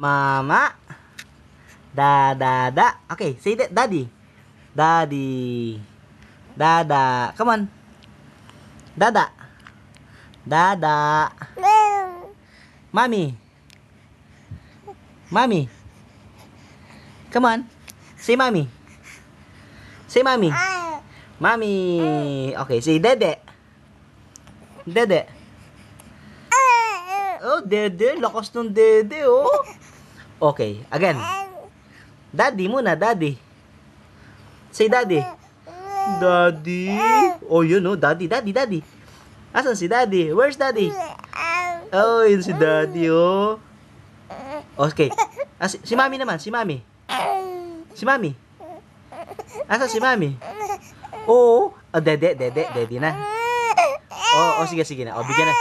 Mama. Da, da, da. Okay, say that, daddy. Daddy. Dada. Come on. Dada. Dada. Mami. Mami. Come on. Say mami. Say mami. Mami. Okay, say dede. Dede. Oh, dede. Lakas ng dede, oh. Okay, again. Daddy muna, daddy. Say daddy. Daddy. Oh, you know, daddy, daddy, daddy. Asan si daddy? Where's daddy? Oh, yun si daddy, oh. Okay. Ah, si, si mami naman, si mami. Si mami. Asan si mami? Oh, oh, ah, dede, dede, daddy na. oh, oh, sige, sige na. Oh, bigyan na.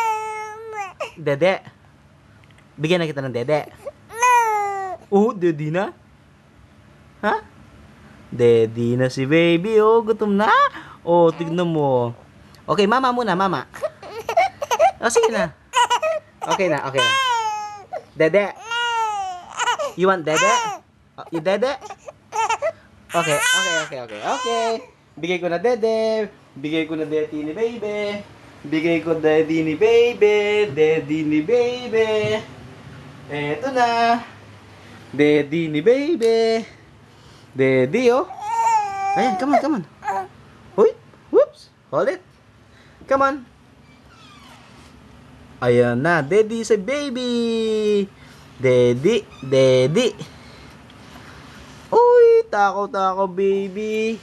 Dede. Bigyan na kita ng dede. Oh, daddy na? Ha? Daddy na si baby. Oh, gutom na. Oh, tignan mo. Okay, mama muna, mama. Oh, sige na. Okay na, okay na. Dede. You want dede? Oh, you dede? Okay, okay, okay, okay, okay. Bigay ko na dede. Bigay ko na dede ni baby. Bigay ko daddy ni baby, daddy ni baby. Eto na. Daddy ni baby. Daddy, oh. Ayan, come on, come on. Uy, whoops. Hold it. Come on. Ayan na, daddy sa baby. Daddy, daddy. Uy, takot tako, baby.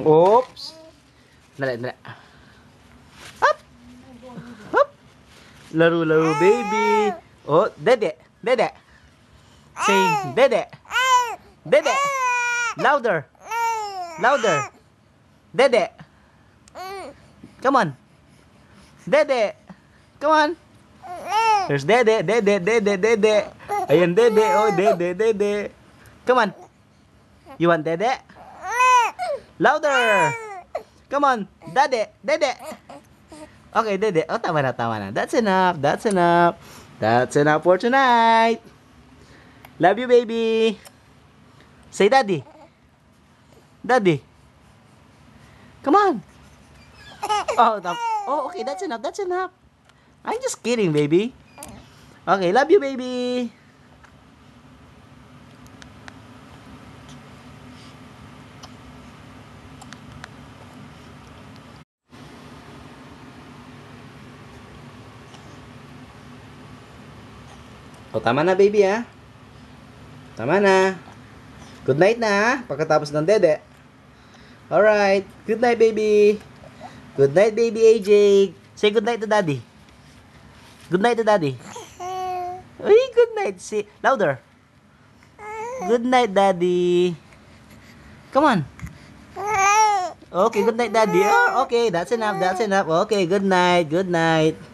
Oops. Dali, dali. Up. Up. Laro, laro, baby. Oh, daddy. Daddy. Say, Dede. Dede. Louder. Louder. Dede. Come on. Dede. Come on. There's Dede, Dede, Dede, Dede. Ayan, Dede. Oh, Dede, Dede. Come on. You want Dede? Louder. Come on. Dede, Dede. Okay, Dede. Oh, tama na, tama na. That's enough. That's enough. That's enough for tonight. Love you, baby. Say daddy. Daddy. Come on. Oh, that, oh, okay. That's enough. That's enough. I'm just kidding, baby. Okay, love you, baby. O, oh, tama na, baby, ah. Tama na. Good night na ha, pagkatapos ng dede. Alright, good night baby. Good night baby AJ. Say good night to daddy. Good night to daddy. Uy, good night. Say, louder. Good night daddy. Come on. Okay, good night daddy. Oh, okay, that's enough, that's enough. Okay, good night, good night.